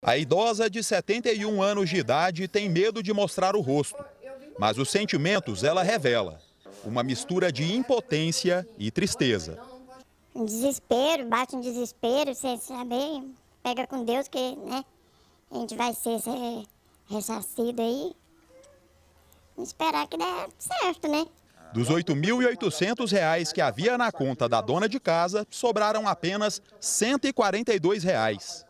A idosa de 71 anos de idade tem medo de mostrar o rosto, mas os sentimentos ela revela. Uma mistura de impotência e tristeza. Um desespero, bate um desespero, sem saber, pega com Deus que né, a gente vai ser, ser ressarcido aí. esperar que dê certo, né? Dos R$ 8.800 que havia na conta da dona de casa, sobraram apenas R$ 142. Reais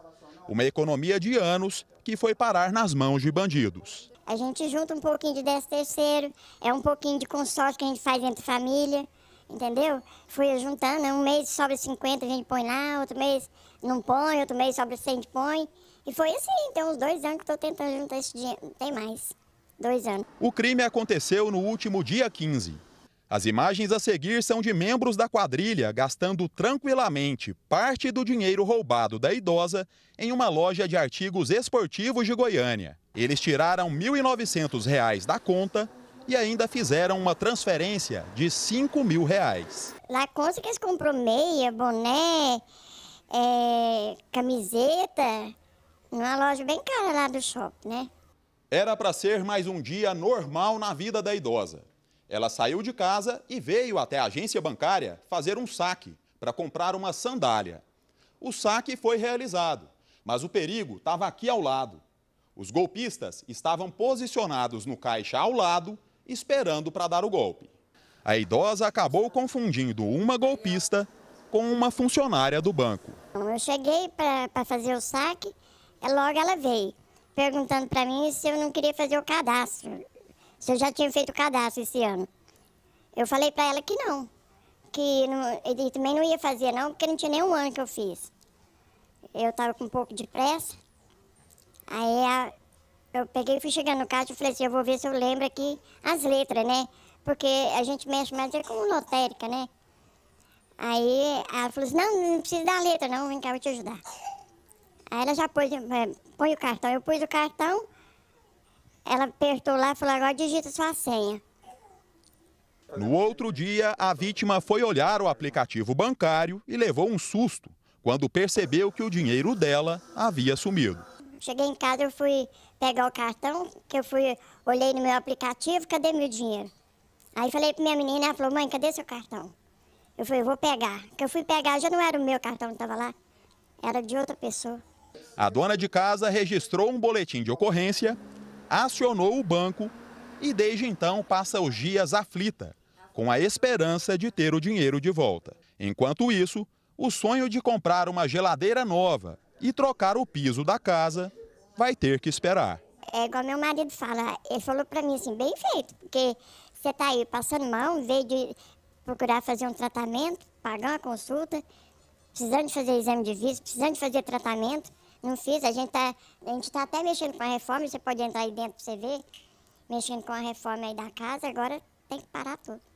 uma economia de anos que foi parar nas mãos de bandidos. A gente junta um pouquinho de 10 terceiro, é um pouquinho de consórcio que a gente faz entre família, entendeu? Fui juntando, né? um mês sobra 50 a gente põe lá, outro mês não põe, outro mês sobra 100 a gente põe. E foi assim, tem então, uns dois anos que estou tentando juntar esse dinheiro, não tem mais, dois anos. O crime aconteceu no último dia 15. As imagens a seguir são de membros da quadrilha gastando tranquilamente parte do dinheiro roubado da idosa em uma loja de artigos esportivos de Goiânia. Eles tiraram R$ 1.900 da conta e ainda fizeram uma transferência de R$ 5 mil. Reais. Lá consta que eles comprou meia, boné, é, camiseta, numa loja bem cara lá do shopping, né? Era para ser mais um dia normal na vida da idosa. Ela saiu de casa e veio até a agência bancária fazer um saque para comprar uma sandália. O saque foi realizado, mas o perigo estava aqui ao lado. Os golpistas estavam posicionados no caixa ao lado, esperando para dar o golpe. A idosa acabou confundindo uma golpista com uma funcionária do banco. Então, eu cheguei para fazer o saque, logo ela veio, perguntando para mim se eu não queria fazer o cadastro se eu já tinha feito o cadastro esse ano. Eu falei para ela que não, que não, ele também não ia fazer não, porque não tinha nenhum ano que eu fiz. Eu estava com um pouco de pressa, aí a, eu peguei e fui chegando no caixa e falei assim, eu vou ver se eu lembro aqui as letras, né? Porque a gente mexe mais é com lotérica, né? Aí ela falou assim, não, não precisa da letra não, vem cá, eu vou te ajudar. Aí ela já pôs, eh, põe o cartão, eu pus o cartão, ela apertou lá e falou: agora digita sua senha. No outro dia, a vítima foi olhar o aplicativo bancário e levou um susto quando percebeu que o dinheiro dela havia sumido. Cheguei em casa, eu fui pegar o cartão, que eu fui, olhei no meu aplicativo, cadê meu dinheiro? Aí falei pra minha menina, ela falou, mãe, cadê seu cartão? Eu falei, vou pegar. Que eu fui pegar, já não era o meu cartão que estava lá, era de outra pessoa. A dona de casa registrou um boletim de ocorrência acionou o banco e desde então passa os dias aflita, com a esperança de ter o dinheiro de volta. Enquanto isso, o sonho de comprar uma geladeira nova e trocar o piso da casa vai ter que esperar. É igual meu marido fala, ele falou para mim assim, bem feito, porque você tá aí passando mal, veio de procurar fazer um tratamento, pagar uma consulta, precisando de fazer exame de vista, precisando de fazer tratamento, não fiz. A gente tá, a gente tá até mexendo com a reforma, você pode entrar aí dentro para você ver, mexendo com a reforma aí da casa, agora tem que parar tudo.